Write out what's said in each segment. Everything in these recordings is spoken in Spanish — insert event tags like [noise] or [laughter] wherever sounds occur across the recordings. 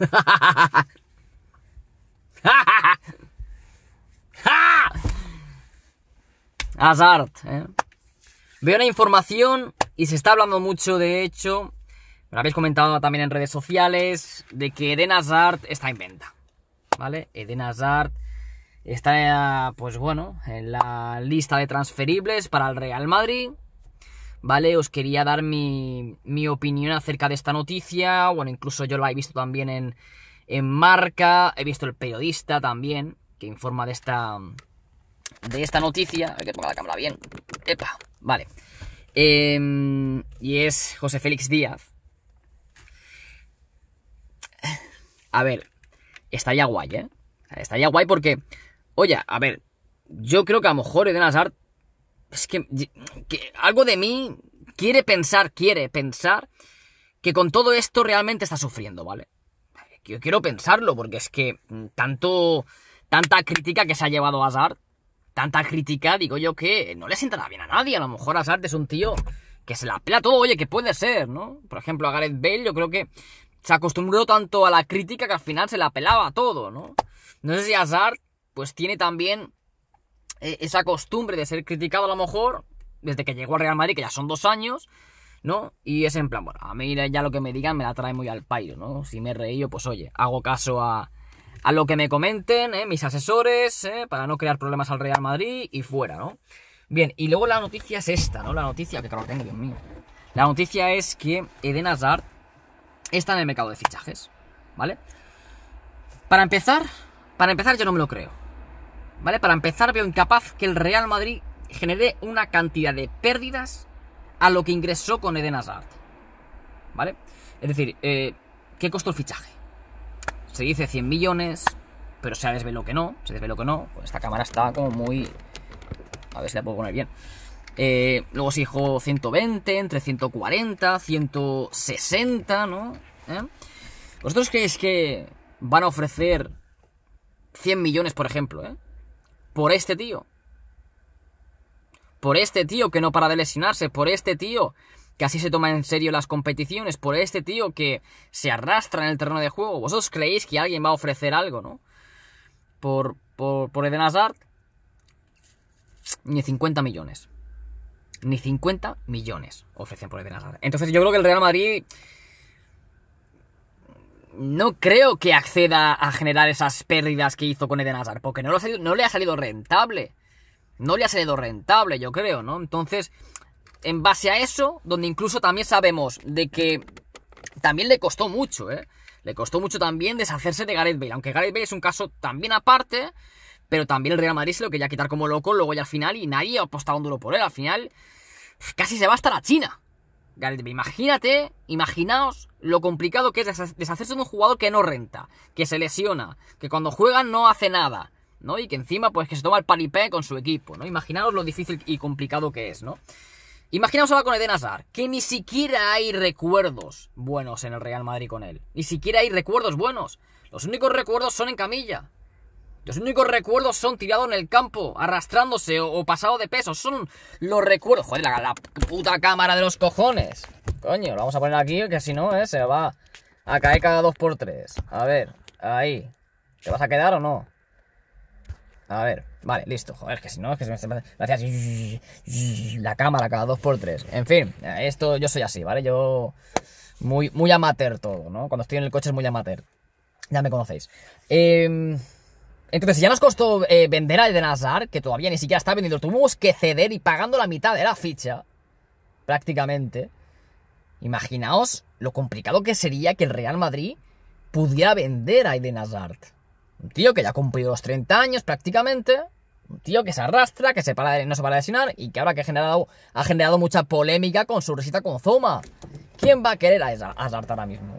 [laughs] Hazard. ¿eh? Veo la información y se está hablando mucho, de hecho, lo habéis comentado también en redes sociales, de que Eden Hazard está en venta. ¿Vale? Eden Hazard está, pues bueno, en la lista de transferibles para el Real Madrid. ¿vale? Os quería dar mi, opinión acerca de esta noticia, bueno, incluso yo la he visto también en, Marca, he visto el periodista también, que informa de esta, de esta noticia, hay que ponga la cámara bien, epa, vale, em, y es José Félix Díaz. A ver, ya guay, ¿eh? ya guay porque, oye, a ver, yo creo que a lo mejor Eden Hazard es que, algo de mí quiere pensar, quiere pensar que con todo esto realmente está sufriendo, ¿vale? Yo quiero pensarlo porque es que mm, tanto, tanta crítica que se ha llevado Hazard, tanta crítica, digo yo que no le sienta bien a nadie. A lo mejor Hazard es un tío que se la pela todo, oye, que puede ser, ¿no? Por ejemplo, a Gareth Bale yo creo que se acostumbró tanto a la crítica que al final se la a todo, ¿no? No sé si Hazard pues tiene también e-, esa costumbre de ser criticado a lo mejor desde que llegó al Real Madrid, que ya son dos años, ¿no? Y es en plan, bueno, a mí ya lo que me digan me la trae muy al pairo, ¿no? Si me reído, pues oye, hago caso a, a lo que me comenten, ¿eh? mis asesores, ¿eh? para no crear problemas al Real Madrid y fuera, ¿no? Bien, y luego la noticia es esta, ¿no? La noticia, que claro tengo, Dios mío. La noticia es que Eden Hazard está en el mercado de fichajes, ¿vale? Para empezar, para empezar yo no me lo creo. ¿Vale? Para empezar, veo incapaz que el Real Madrid genere una cantidad de pérdidas a lo que ingresó con Eden Hazard. ¿Vale? Es decir, eh, ¿qué costó el fichaje? Se dice 100 millones, pero se desvelo que no, se desveló que no. esta cámara está como muy... A ver si la puedo poner bien. Eh, luego se dijo 120, entre 140, 160, ¿no? ¿Eh? ¿Vosotros creéis que van a ofrecer 100 millones, por ejemplo, eh? Por este tío. Por este tío que no para de lesionarse. Por este tío que así se toma en serio las competiciones. Por este tío que se arrastra en el terreno de juego. ¿Vosotros creéis que alguien va a ofrecer algo, no? Por, por, por Eden Hazard. Ni 50 millones. Ni 50 millones ofrecen por Eden Hazard. Entonces yo creo que el Real Madrid no creo que acceda a generar esas pérdidas que hizo con Eden Hazard, porque no, le ha salido rentable. No le ha salido rentable, yo creo, ¿no? Entonces, en base a eso, donde incluso también sabemos de que también le costó mucho, ¿eh? Le costó mucho también deshacerse de Gareth Bale, aunque Gareth Bale es un caso también aparte, pero también el Real Madrid se lo quería quitar como loco, luego ya al final, y nadie ha un duro por él, al final casi se va hasta la China. Imagínate, imaginaos lo complicado que es deshacerse de un jugador que no renta, que se lesiona, que cuando juega no hace nada, ¿no? Y que encima, pues, que se toma el palipé con su equipo, ¿no? Imaginaos lo difícil y complicado que es, ¿no? Imaginaos ahora con Eden Hazard, que ni siquiera hay recuerdos buenos en el Real Madrid con él. Ni siquiera hay recuerdos buenos. Los únicos recuerdos son en camilla. Los únicos recuerdos son tirados en el campo, arrastrándose o, pasado de peso. Son los recuerdos. Joder, la, puta cámara de los cojones. Coño, lo vamos a poner aquí, que si no, eh, se va a caer cada dos por tres. A ver, ahí. ¿Te vas a quedar o no? A ver, vale, listo. Joder, que si no, es que se me, hace la cámara cada dos por tres. En fin, esto yo soy así, ¿vale? Yo. Muy, muy amateur todo, ¿no? Cuando estoy en el coche es muy amateur. Ya me conocéis. Eh. Entonces, ya nos costó eh, vender a Eden Hazard, que todavía ni siquiera está vendido, tuvimos que ceder y pagando la mitad de la ficha, prácticamente. Imaginaos lo complicado que sería que el Real Madrid pudiera vender a Eden Hazard. Un tío que ya ha cumplido los 30 años prácticamente, un tío que se arrastra, que se para de, no se para de lesionar y que ahora que ha generado, mucha polémica con su resita con Zoma. ¿Quién va a querer a Hazard ahora mismo?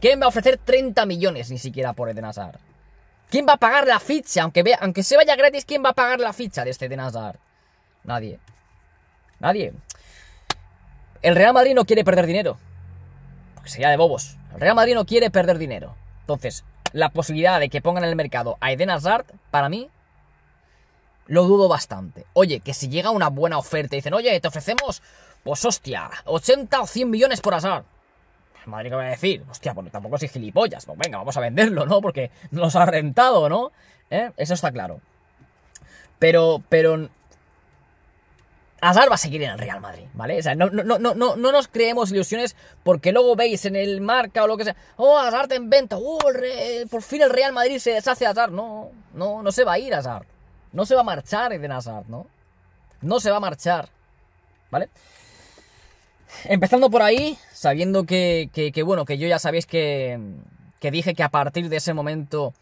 ¿Quién va a ofrecer 30 millones ni siquiera por Eden Hazard? ¿Quién va a pagar la ficha? Aunque, vea, aunque se vaya gratis, ¿quién va a pagar la ficha de este Eden Nadie. Nadie. El Real Madrid no quiere perder dinero. Porque sería de bobos. El Real Madrid no quiere perder dinero. Entonces, la posibilidad de que pongan en el mercado a Eden Hazard, para mí, lo dudo bastante. Oye, que si llega una buena oferta y dicen, oye, te ofrecemos, pues hostia, 80 o 100 millones por Hazard. Madrid, ¿qué va a decir? Hostia, bueno, tampoco soy gilipollas. Pues venga, vamos a venderlo, ¿no? Porque nos ha rentado, ¿no? ¿Eh? Eso está claro. Pero, pero. azar va a seguir en el Real Madrid, ¿vale? O sea, no, no, no, no, nos creemos ilusiones porque luego veis en el marca o lo que sea, oh, Hazard en venta, uh, por fin el Real Madrid se deshace de Hazard. No, no, no se va a ir Hazard. No se va a marchar de Hazard, ¿no? No se va a marchar, ¿vale? Empezando por ahí, sabiendo que, que, bueno, que yo ya sabéis que, que dije que a partir de ese momento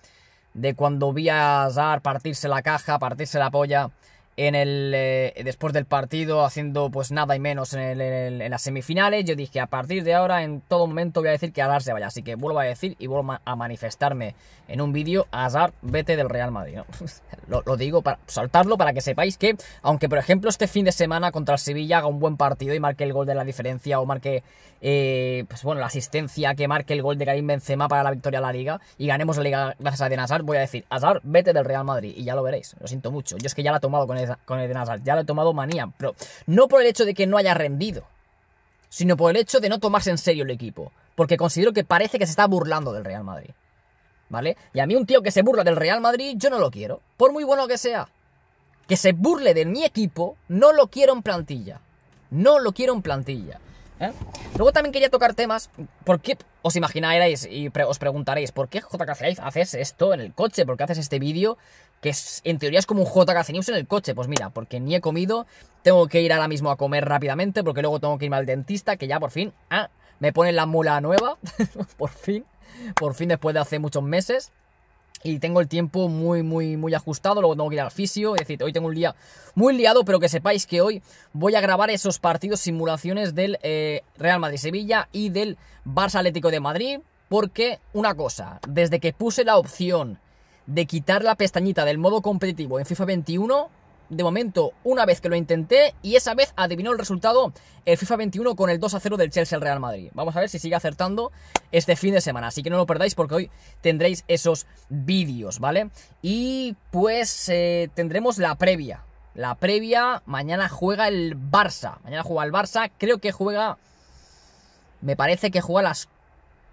de cuando vi a Zar partirse la caja, partirse la polla, en el, eh, después del partido haciendo pues nada y menos en, las semifinales. Yo dije, a partir de ahora en todo momento voy a decir que Hazard se vaya. Así que vuelvo a decir y vuelvo a manifestarme en un vídeo, azar vete del Real Madrid. [laughs] lo, digo para saltarlo para que sepáis que, aunque por ejemplo este fin de semana contra el Sevilla haga un buen partido y marque el gol de la diferencia o marque, eh, pues bueno, la asistencia que marque el gol de Karim Benzema para la victoria a la Liga y ganemos la Liga gracias a Eden Hazard, voy a decir, Hazard, vete del Real Madrid. Y ya lo veréis, lo siento mucho. Yo es que ya la he tomado con el con el de Ya lo he tomado manía, pero no por el hecho de que no haya rendido, sino por el hecho de no tomarse en serio el equipo. Porque considero que parece que se está burlando del Real Madrid. ¿Vale? Y a mí un tío que se burla del Real Madrid, yo no lo quiero. Por muy bueno que sea. Que se burle de mi equipo, no lo quiero en plantilla. No lo quiero en plantilla. ¿Eh? Luego también quería tocar temas, ¿Por qué os imaginaréis y os preguntaréis, ¿por qué JKC Live haces esto en el coche? ¿Por qué haces este vídeo? Que es, en teoría es como un JKC News en el coche. Pues mira, porque ni he comido, tengo que ir ahora mismo a comer rápidamente, porque luego tengo que irme al dentista, que ya por fin, ah, me ponen la mula nueva, [laughs] por fin, por fin después de hace muchos meses y tengo el tiempo muy, muy, muy ajustado. Luego tengo que ir al fisio. Es decir, hoy tengo un día muy liado, pero que sepáis que hoy voy a grabar esos partidos, simulaciones del eh, Real Madrid-Sevilla y del Barça Atlético de Madrid. Porque, una cosa, desde que puse la opción de quitar la pestañita del modo competitivo en FIFA 21, de momento una vez que lo intenté y esa vez adivinó el resultado el FIFA 21 con el 2 a 0 del Chelsea al Real Madrid. Vamos a ver si sigue acertando este fin de semana, así que no lo perdáis porque hoy tendréis esos vídeos, ¿vale? Y pues eh, tendremos la previa. La previa, mañana juega el Barça. Mañana juega el Barça, creo que juega... Me parece que juega a las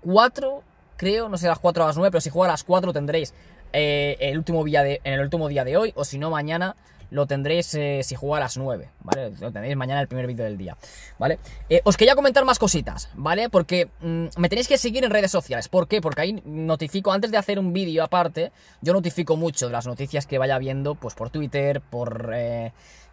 4, creo, no sé, a las 4 o a las 9, pero si juega a las 4 tendréis eh, el último día de, en el último día de hoy, o si no, mañana lo tendréis eh, si juega a las 9, ¿vale? Lo tendréis mañana el primer vídeo del día, ¿vale? Eh, os quería comentar más cositas, ¿vale? Porque mm, me tenéis que seguir en redes sociales. ¿Por qué? Porque ahí notifico, antes de hacer un vídeo aparte, yo notifico mucho de las noticias que vaya viendo, pues por Twitter, por...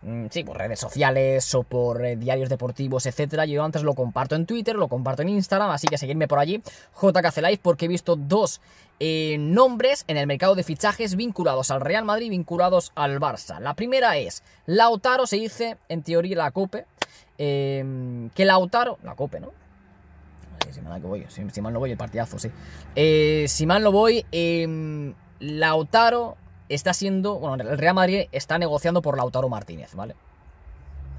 Mm, sí, por redes sociales o por diarios deportivos, etcétera. Yo antes lo comparto en Twitter, lo comparto en Instagram, así que seguidme por allí, JKC Live, porque he visto dos eh, nombres en el mercado de fichajes vinculados al Real Madrid, vinculados al Barça. La primera es Lautaro, se dice en teoría la COPE, eh, que Lautaro, la COPE, ¿no? Si mal no voy, si, mal voy el partidazo, sí. Eh, si mal no voy, em, Lautaro está siendo, bueno, el Real Madrid está negociando por Lautaro Martínez, ¿vale?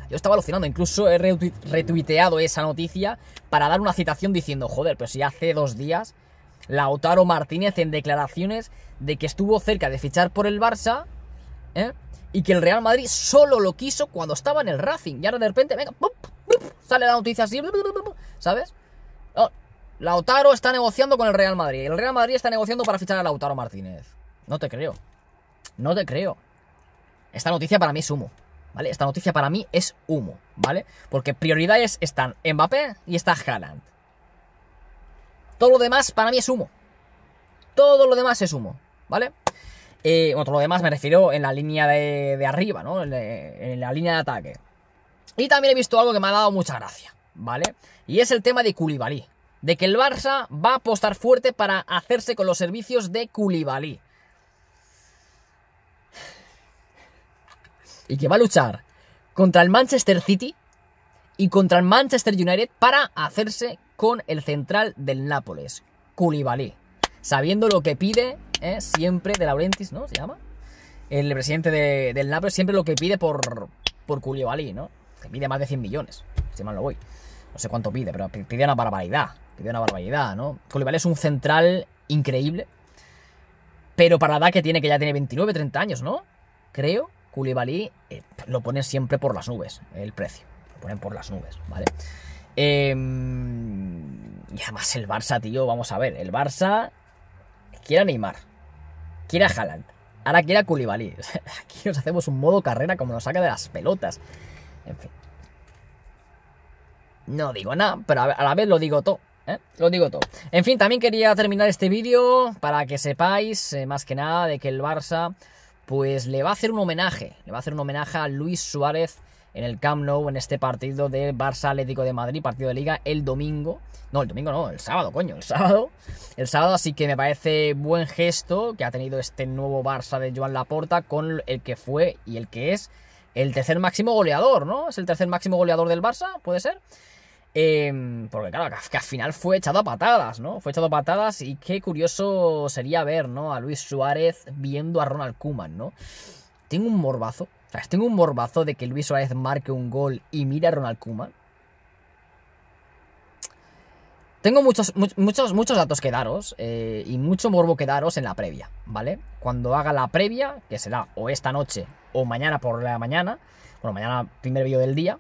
Yo estaba alucinando, incluso he retuiteado esa noticia para dar una citación diciendo, joder, pero si hace dos días Lautaro Martínez en declaraciones de que estuvo cerca de fichar por el Barça ¿eh? y que el Real Madrid solo lo quiso cuando estaba en el Racing. Y ahora de repente, venga, sale la noticia así, ¿sabes? Lautaro está negociando con el Real Madrid. El Real Madrid está negociando para fichar a Lautaro Martínez. No te creo. No te creo. Esta noticia para mí es humo. ¿Vale? Esta noticia para mí es humo, ¿vale? Porque prioridades están Mbappé y está Haaland. Todo lo demás para mí es humo. Todo lo demás es humo, ¿vale? Eh, lo demás me refiero en la línea de, arriba, ¿no? En, la línea de ataque. Y también he visto algo que me ha dado mucha gracia, ¿vale? Y es el tema de Koulibaly. De que el Barça va a apostar fuerte para hacerse con los servicios de Koulibaly. Y que va a luchar contra el Manchester City y contra el Manchester United para hacerse con el central del Nápoles, culibalí Sabiendo lo que pide eh, siempre de Laurentiis, ¿no? Se llama. El presidente del Nápoles siempre lo que pide por, por Koulibaly, ¿no? Que pide más de 100 millones, si mal no voy. No sé cuánto pide, pero pide una barbaridad. Pide una barbaridad, ¿no? Koulibaly es un central increíble. Pero para la edad que tiene, que ya tiene 29, 30 años, ¿no? Creo, culibalí eh, lo pone siempre por las nubes, el precio. Lo ponen por las nubes, ¿vale? Em, y además el Barça, tío, vamos a ver, el Barça quiere animar, quiere a Haaland, ahora quiere a Koulibaly. [laughs] Aquí nos hacemos un modo carrera como nos saca de las pelotas. En fin. No digo nada, pero a la vez lo digo todo. ¿Eh? Lo digo todo. En fin, también quería terminar este vídeo para que sepáis, eh, más que nada, de que el Barça, pues le va a hacer un homenaje. Le va a hacer un homenaje a Luis Suárez en el Camp Nou, en este partido de Barça Atlético de Madrid, partido de liga, el domingo. No, el domingo no, el sábado, coño, el sábado. El sábado, así que me parece buen gesto que ha tenido este nuevo Barça de Joan Laporta con el que fue y el que es el tercer máximo goleador, ¿no? ¿Es el tercer máximo goleador del Barça? ¿Puede ser? Em, porque claro, que al final fue echado a patadas, ¿no? Fue echado a patadas y qué curioso sería ver, ¿no? A Luis Suárez viendo a Ronald Kuman, ¿no? Tengo un morbazo tengo un morbazo de que Luis Suárez marque un gol y mira a Ronald Kuman. Tengo muchos, muchos, muchos datos que daros eh, y mucho morbo que daros en la previa, ¿vale? Cuando haga la previa, que será o esta noche o mañana por la mañana, bueno, mañana primer vídeo del día,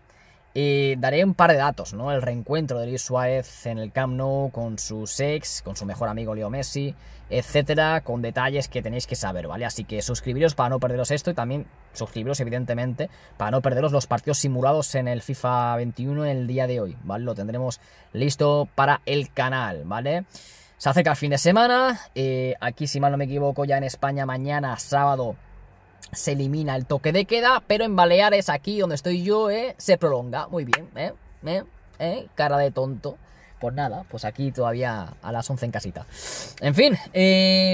y daré un par de datos, ¿no? El reencuentro de Luis Suárez en el Camp Nou con sus ex, con su mejor amigo Leo Messi, etcétera, con detalles que tenéis que saber, ¿vale? Así que suscribiros para no perderos esto y también suscribiros, evidentemente, para no perderos los partidos simulados en el FIFA 21 el día de hoy, ¿vale? Lo tendremos listo para el canal, ¿vale? Se acerca el fin de semana, eh, aquí si mal no me equivoco ya en España mañana, sábado se elimina el toque de queda, pero en Baleares, aquí donde estoy yo, eh, se prolonga. Muy bien, eh, eh, eh, Cara de tonto. Pues nada, pues aquí todavía a las 11 en casita. En fin,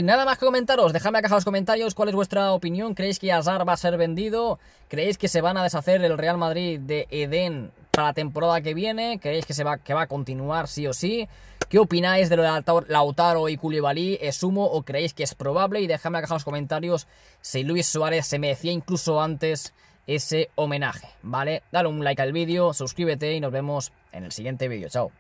nada más que comentaros. Dejadme acá en los comentarios cuál es vuestra opinión. ¿Creéis que Azar va a ser vendido? ¿Creéis que se van a deshacer el Real Madrid de Eden para la temporada que viene? ¿Creéis que, se va, que va a continuar sí o sí? ¿Qué opináis de lo de Lautaro y Koulibaly? ¿Es eh, sumo o creéis que es probable? Y dejadme acá en los comentarios si Luis Suárez se merecía incluso antes ese homenaje, ¿vale? Dale un like al vídeo, suscríbete y nos vemos en el siguiente vídeo. Chao.